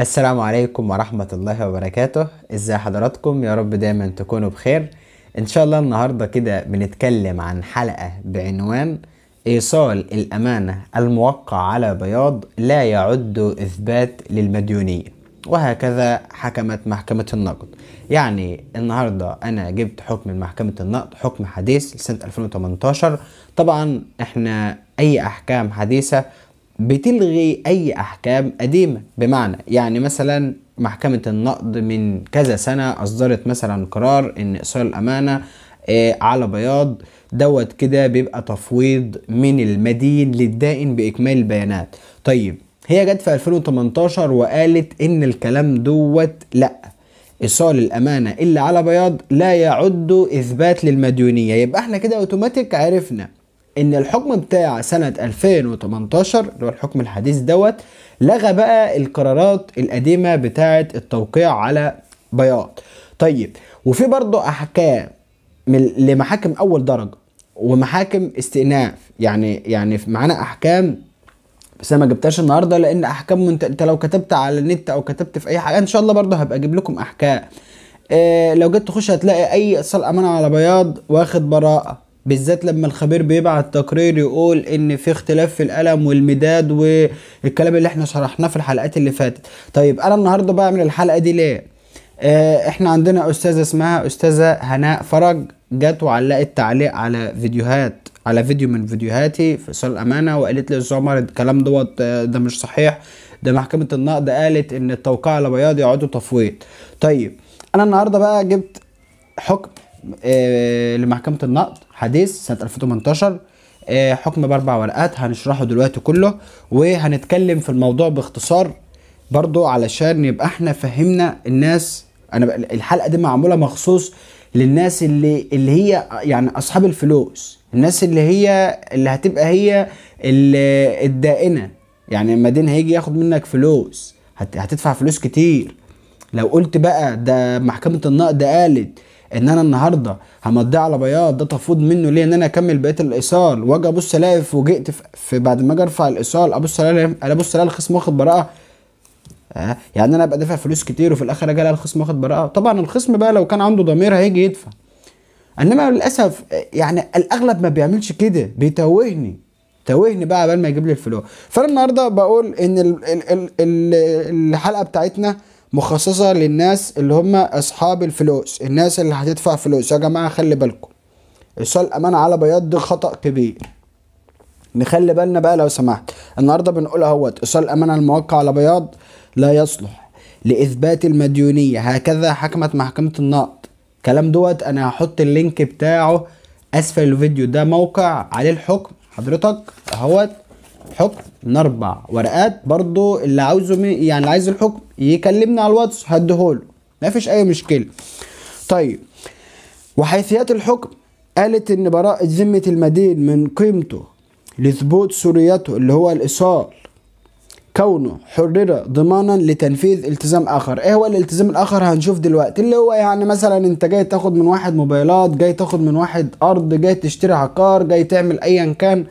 السلام عليكم ورحمة الله وبركاته ازي حضراتكم يا رب دايما تكونوا بخير ان شاء الله النهاردة كده بنتكلم عن حلقة بعنوان ايصال الامانة الموقع على بياض لا يعد اثبات للمديونية وهكذا حكمت محكمة النقد يعني النهاردة انا جبت حكم محكمة النقد حكم حديث لسنة 2018 طبعا احنا اي احكام حديثة بتلغي أي أحكام قديمة بمعنى يعني مثلا محكمة النقد من كذا سنة أصدرت مثلا قرار إن إيصال الأمانة آه، على بياض دوت كده بيبقى تفويض من المدين للدائن بإكمال البيانات طيب هي جت في 2018 وقالت إن الكلام دوت لأ إيصال الأمانة اللي على بياض لا يعد إثبات للمديونية يبقى إحنا كده أوتوماتيك عرفنا ان الحكم بتاع سنه 2018 اللي هو الحكم الحديث دوت لغى بقى القرارات القديمه بتاعه التوقيع على بياض طيب وفي برضه احكام لمحاكم اول درجه ومحاكم استئناف يعني يعني معانا احكام بس انا ما جبتهاش النهارده لان احكام انت انت لو كتبت على النت او كتبت في اي حاجه ان شاء الله برضه هبقى اجيب لكم احكام إيه لو جيت تخش هتلاقي اي اتصال امانه على بياض واخد براءه بالذات لما الخبير بيبعت تقرير يقول ان في اختلاف في الالم والمداد والكلام اللي احنا شرحناه في الحلقات اللي فاتت طيب انا النهارده بعمل الحلقه دي ليه اه احنا عندنا استاذه اسمها استاذه هناء فرج جت وعلقت تعليق على فيديوهات على فيديو من فيديوهاتي في صال الامانه وقالت لي استاذ عمر الكلام دوت آه، ده مش صحيح ده محكمه النقد قالت ان التوقيع على بياض يعود تفويض طيب انا النهارده بقى جبت حكم اه لمحكمه النقد حديث سنة 2018 آه، حكم باربع ورقات هنشرحه دلوقتي كله وهنتكلم في الموضوع باختصار برضو علشان يبقى احنا فهمنا الناس انا الحلقه دي معموله مخصوص للناس اللي اللي هي يعني اصحاب الفلوس الناس اللي هي اللي هتبقى هي الدائنه يعني لما دين هيجي ياخد منك فلوس هتدفع فلوس كتير لو قلت بقى ده محكمه النقد قالت ان انا النهارده همضيه على بياض ده تفوض منه ليه ان انا اكمل بقيه الايصال واجي ابص الاقي فوجئت في بعد ما اجي ارفع الايصال ابص الاقي ابص الاقي الخصم واخد براءه آه يعني انا ابقى دافع فلوس كتير وفي الاخر اجي الاقي الخصم واخد براءه طبعا الخصم بقى لو كان عنده ضمير هيجي يدفع انما للاسف يعني الاغلب ما بيعملش كده بيتوهني توهني بقى قبل ما يجيب لي الفلوس فانا النهارده بقول ان الحلقه بتاعتنا مخصصة للناس اللي هم أصحاب الفلوس الناس اللي هتدفع فلوس يا جماعة خلي بالكم إيصال أمانة على بياض ده خطأ كبير نخلي بالنا بقى لو سمحت النهارده بنقول اهوت ايصال امانه الموقع على بياض لا يصلح لاثبات المديونيه هكذا حكمت محكمه النقد الكلام دوت انا هحط اللينك بتاعه اسفل الفيديو ده موقع عليه الحكم حضرتك اهوت حكم من اربع ورقات برضو اللي عاوزه يعني اللي عايز الحكم يكلمني على الواتس هديهوله مفيش اي مشكله طيب وحيثيات الحكم قالت ان براءة ذمة المدين من قيمته لثبوت سوريته اللي هو الايصال كونه حرر ضمانا لتنفيذ التزام اخر ايه هو الالتزام الاخر هنشوف دلوقتي اللي هو يعني مثلا انت جاي تاخد من واحد موبايلات جاي تاخد من واحد ارض جاي تشتري عقار جاي تعمل ايا كان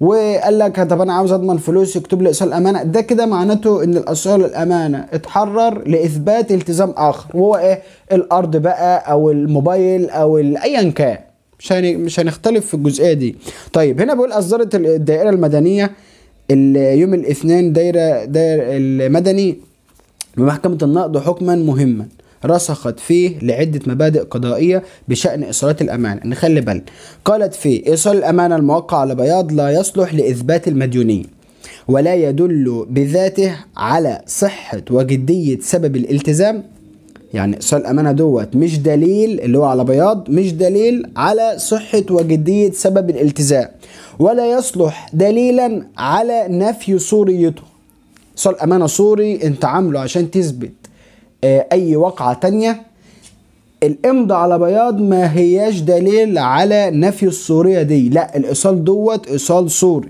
وقال لك طب انا عاوز اضمن فلوس يكتب لي ايصال امانه ده كده معناته ان الاصل الامانه اتحرر لاثبات التزام اخر وهو ايه الارض بقى او الموبايل او ايا كان مش مش هنختلف في الجزئيه دي طيب هنا بيقول اصدرت الدائره المدنيه يوم الاثنين دايره داير المدني بمحكمه النقد حكما مهما رسخت فيه لعدة مبادئ قضائية بشأن إيصالات الأمانة نخلي بالنا قالت فيه إيصال الأمانة الموقع على بياض لا يصلح لإثبات المديونين ولا يدل بذاته على صحة وجدية سبب الالتزام يعني إيصال الأمانة دوت مش دليل اللي هو على بياض مش دليل على صحة وجدية سبب الالتزام ولا يصلح دليلا على نفي صوريته إيصال أمانة صوري أنت عامله عشان تثبت آه، اي وقعة تانية الامضى على بياض ما هياش دليل على نفي الصوريه دي لا الايصال دوت ايصال صوري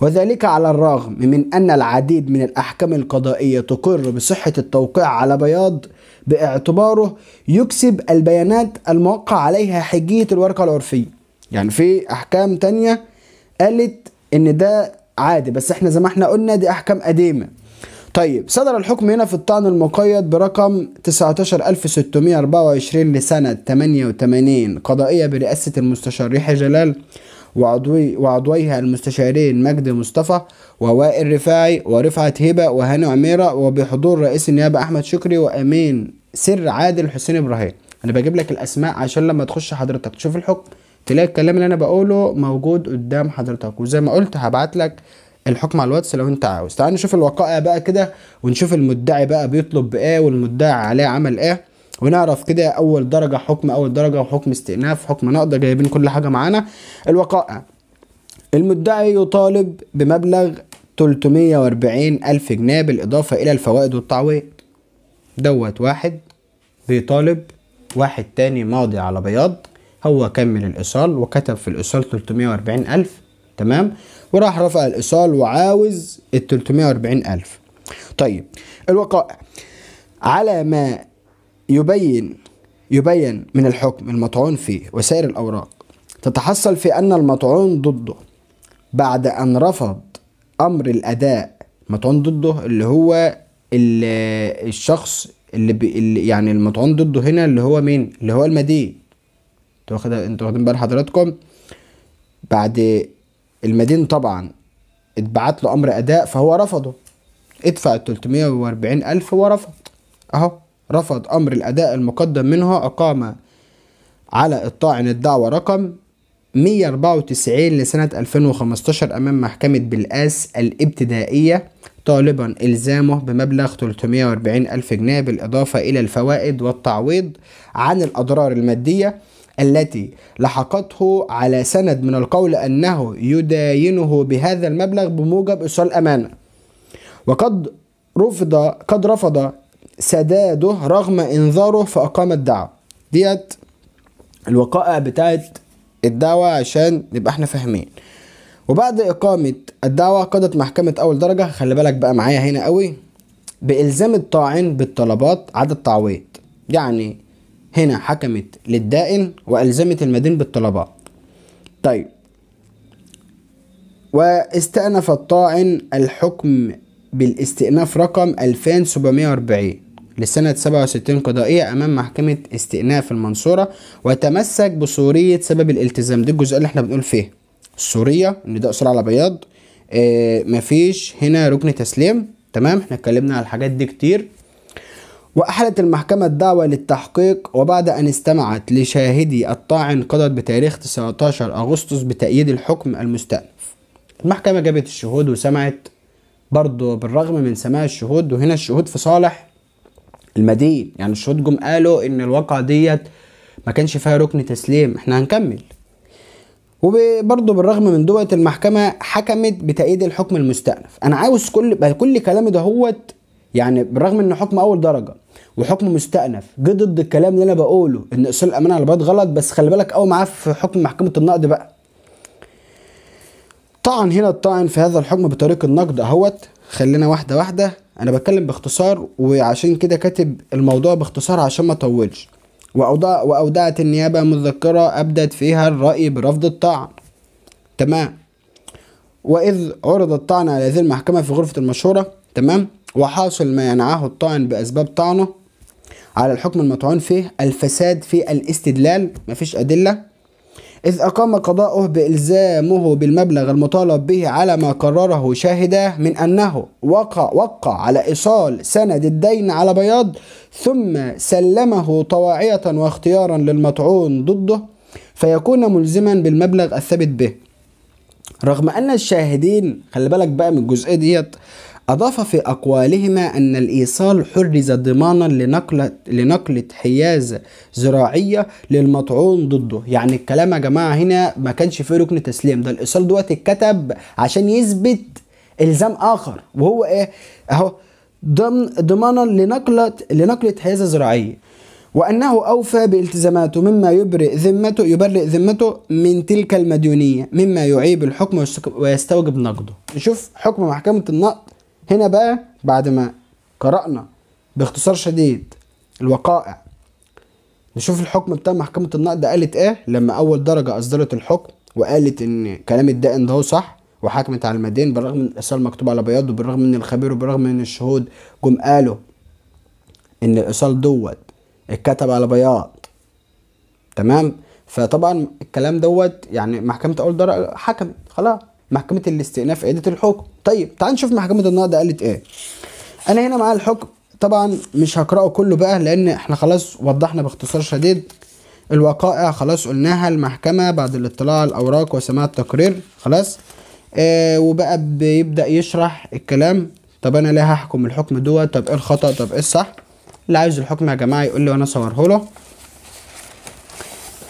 وذلك على الرغم من أن العديد من الأحكام القضائية تقر بصحة التوقيع على بياض باعتباره يكسب البيانات الموقع عليها حجية الورقة العرفية يعني في أحكام تانية قالت إن ده عادي بس احنا زي ما احنا قلنا دي أحكام قديمة طيب صدر الحكم هنا في الطعن المقيد برقم 19624 لسنة 88 قضائية برئاسة المستشار يحيى جلال وعضوي وعضويها المستشارين مجدي مصطفى ووائل رفاعي ورفعت هبة وهاني عميرة وبحضور رئيس النيابة أحمد شكري وأمين سر عادل حسين إبراهيم أنا بجيب لك الأسماء عشان لما تخش حضرتك تشوف الحكم تلاقي الكلام اللي أنا بقوله موجود قدام حضرتك وزي ما قلت هبعت لك الحكم على الواتس لو انت عاوز تعال نشوف الوقائع بقى كده ونشوف المدعي بقى بيطلب بايه والمدعي عليه عمل ايه ونعرف كده اول درجه حكم اول درجه وحكم استئناف حكم نقض جايبين كل حاجه معانا الوقائع المدعي يطالب بمبلغ 340 ألف جنيه بالإضافة إلى الفوائد والتعويض دوت واحد بيطالب واحد تاني ماضي على بياض هو كمل الإيصال وكتب في الإيصال 340 ألف تمام وراح رفع الايصال وعاوز ال 340000 طيب الوقائع على ما يبين يبين من الحكم المطعون فيه وسائر الأوراق تتحصل في أن المطعون ضده بعد أن رفض أمر الأداء مطعون ضده اللي هو اللي الشخص اللي, بي اللي يعني المطعون ضده هنا اللي هو مين اللي هو المدين انتوا واخدين بال حضراتكم بعد المدين طبعا اتبعت له امر اداء فهو رفضه ادفع ال 340 الف هو رفض اهو رفض امر الاداء المقدم منه اقام على الطاعن الدعوة رقم 194 لسنة 2015 أمام محكمة بالآس الابتدائية طالبا إلزامه بمبلغ 340 ألف جنيه بالإضافة إلى الفوائد والتعويض عن الأضرار المادية التي لحقته على سند من القول أنه يداينه بهذا المبلغ بموجب إيصال الأمانة وقد رفض قد رفض سداده رغم إنذاره فأقام الدعوة ديت الوقائع بتاعت الدعوة عشان نبقى احنا فاهمين وبعد إقامة الدعوة قضت محكمة أول درجة خلي بالك بقى معايا هنا قوي بإلزام الطاعن بالطلبات عدد التعويض يعني هنا حكمت للدائن وألزمت المدين بالطلبات طيب واستأنف الطاعن الحكم بالاستئناف رقم 2740 لسنة 67 قضائية أمام محكمة استئناف المنصورة وتمسك بصورية سبب الالتزام دي الجزء اللي احنا بنقول فيه الصورية إن ده إصرار على بياض اه مفيش هنا ركن تسليم تمام احنا اتكلمنا على الحاجات دي كتير وأحلت المحكمة الدعوة للتحقيق وبعد أن استمعت لشاهدي الطاعن قضت بتاريخ 19 أغسطس بتأييد الحكم المستأنف المحكمة جابت الشهود وسمعت برضه بالرغم من سماع الشهود وهنا الشهود في صالح المدين يعني الشهود جم قالوا ان الواقعة ديت ما كانش فيها ركن تسليم احنا هنكمل وبرضه بالرغم من دوت المحكمة حكمت بتأييد الحكم المستأنف أنا عاوز كل كل كلامي ده هوت يعني بالرغم ان حكم اول درجه وحكم مستأنف جه ضد الكلام اللي انا بقوله ان اصول الامانه على البيض غلط بس خلي بالك قوي معاه في حكم محكمه النقد بقى طعن هنا الطعن في هذا الحكم بطريق النقد اهوت خلينا واحده واحده انا بتكلم باختصار وعشان كده كاتب الموضوع باختصار عشان ما اطولش وأودع وأودعت النيابة مذكرة أبدت فيها الرأي برفض الطعن تمام وإذ عرض الطعن على هذه المحكمة في غرفة المشورة تمام وحاصل ما ينعاه الطاعن بأسباب طعنه على الحكم المطعون فيه الفساد في الاستدلال مفيش أدلة إذ أقام قضاؤه بإلزامه بالمبلغ المطالب به على ما قرره شاهداه من أنه وقع, وقع على إيصال سند الدين على بياض ثم سلمه طواعية واختيارا للمطعون ضده فيكون ملزما بالمبلغ الثابت به رغم أن الشاهدين خلي بالك بقى من الجزئية ديت أضاف في أقوالهما أن الإيصال حرز ضمانا لنقلة, لنقلة حيازة زراعية للمطعون ضده يعني الكلام يا جماعة هنا ما كانش فيه ركن تسليم ده الإيصال دوت اتكتب عشان يثبت إلزام آخر وهو إيه أهو ضمن ضمانا لنقلة لنقلة حيازة زراعية وأنه أوفى بالتزاماته مما يبرئ ذمته يبرئ ذمته من تلك المديونية مما يعيب الحكم ويستوجب نقده نشوف حكم محكمة النقد هنا بقى بعد ما قرأنا باختصار شديد الوقائع نشوف الحكم بتاع محكمة النقد قالت ايه لما أول درجة أصدرت الحكم وقالت إن كلام الدائن ده هو صح وحكمت على المدين بالرغم من الاصال مكتوب على بياض وبالرغم من الخبير وبالرغم من الشهود جم قالوا إن الإصال دوت اتكتب على بياض تمام فطبعا الكلام دوت يعني محكمة أول درجة حكمت خلاص محكمه الاستئناف قالت الحكم طيب تعال نشوف محكمه النقض قالت ايه انا هنا معايا الحكم طبعا مش هقراه كله بقى لان احنا خلاص وضحنا باختصار شديد الوقائع خلاص قلناها المحكمه بعد الاطلاع على الاوراق وسماع التقرير خلاص آه وبقى بيبدا يشرح الكلام طب انا ليه هحكم الحكم دوت طب ايه الخطا طب ايه الصح اللي عايز الحكم يا جماعه يقول لي وانا صوره له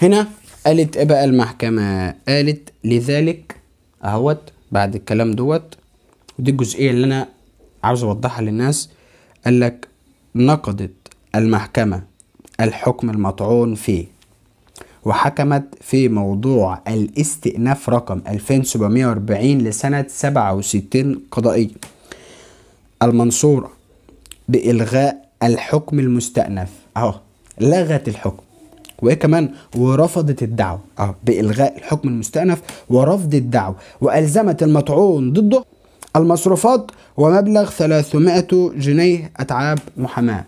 هنا قالت ايه بقى المحكمه قالت لذلك اهوت بعد الكلام دوت ودي الجزئيه اللي انا عاوز اوضحها للناس قال لك نقضت المحكمه الحكم المطعون فيه وحكمت في موضوع الاستئناف رقم 2740 لسنة 67 قضائية المنصورة بإلغاء الحكم المستأنف أهو لغت الحكم وايه كمان ورفضت الدعوة أه بإلغاء الحكم المستأنف ورفض الدعوة وألزمت المطعون ضده المصروفات ومبلغ 300 جنيه أتعاب محاماة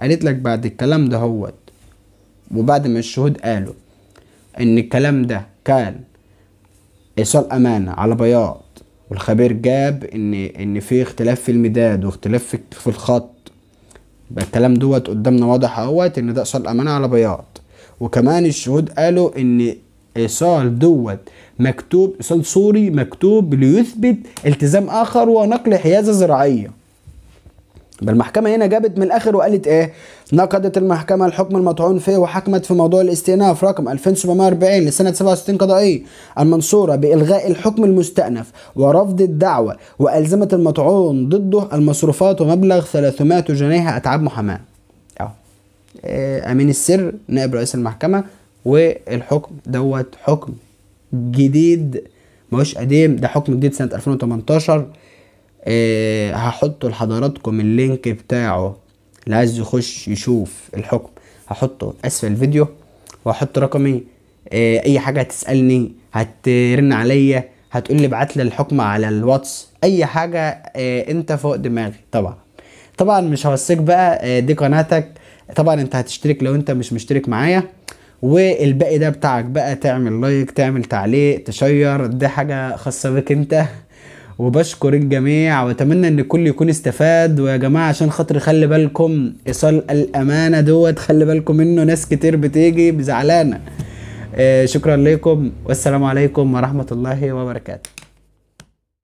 قالت لك بعد الكلام ده هوت وبعد ما الشهود قالوا إن الكلام ده كان إيصال أمانة على بياض والخبير جاب إن إن في اختلاف في المداد واختلاف في الخط الكلام دوت قدامنا واضح اهوت ان ده ايصال امانه على بياض وكمان الشهود قالوا ان ايصال دوت مكتوب ايصال صوري مكتوب ليثبت التزام اخر ونقل حيازه زراعيه يبقى المحكمه هنا جابت من الاخر وقالت ايه نقدت المحكمه الحكم المطعون فيه وحكمت في موضوع الاستئناف رقم 2740 لسنه 67 قضائي المنصوره بالغاء الحكم المستأنف ورفض الدعوه والزمت المطعون ضده المصروفات ومبلغ 300 جنيه اتعاب محاماه آه، امين السر نائب رئيس المحكمه والحكم دوت حكم جديد ماهوش قديم ده حكم جديد سنه 2018 أه هحطه لحضراتكم اللينك بتاعه اللي عايز يخش يشوف الحكم هحطه اسفل الفيديو وهحط رقمي أه اي حاجه هتسالني هترن عليا هتقول لي ابعت الحكم على الواتس اي حاجه أه انت فوق دماغي طبعا طبعا مش هوصيك بقى آه، دي قناتك طبعا انت هتشترك لو انت مش مشترك معايا والباقي ده بتاعك بقى تعمل لايك تعمل تعليق تشير دي حاجة خاصة بك انت وبشكر الجميع واتمنى ان الكل يكون استفاد ويا جماعه عشان خاطر خلي بالكم ايصال الامانه دوت خلي بالكم انه ناس كتير بتيجي بزعلانه آه، شكرا لكم والسلام عليكم ورحمه الله وبركاته